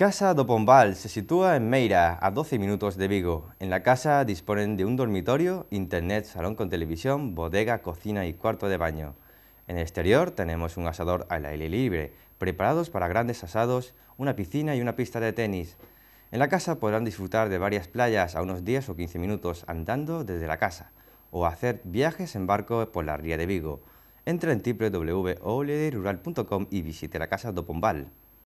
Casa do Pombal se sitúa en Meira, a 12 minutos de Vigo. En la casa disponen de un dormitorio, internet, salón con televisión, bodega, cocina y cuarto de baño. En el exterior tenemos un asador al aire libre, preparados para grandes asados, una piscina y una pista de tenis. En la casa podrán disfrutar de varias playas a unos 10 o 15 minutos andando desde la casa, o hacer viajes en barco por la ría de Vigo. Entra en www.oledirural.com y visite la casa do Pombal.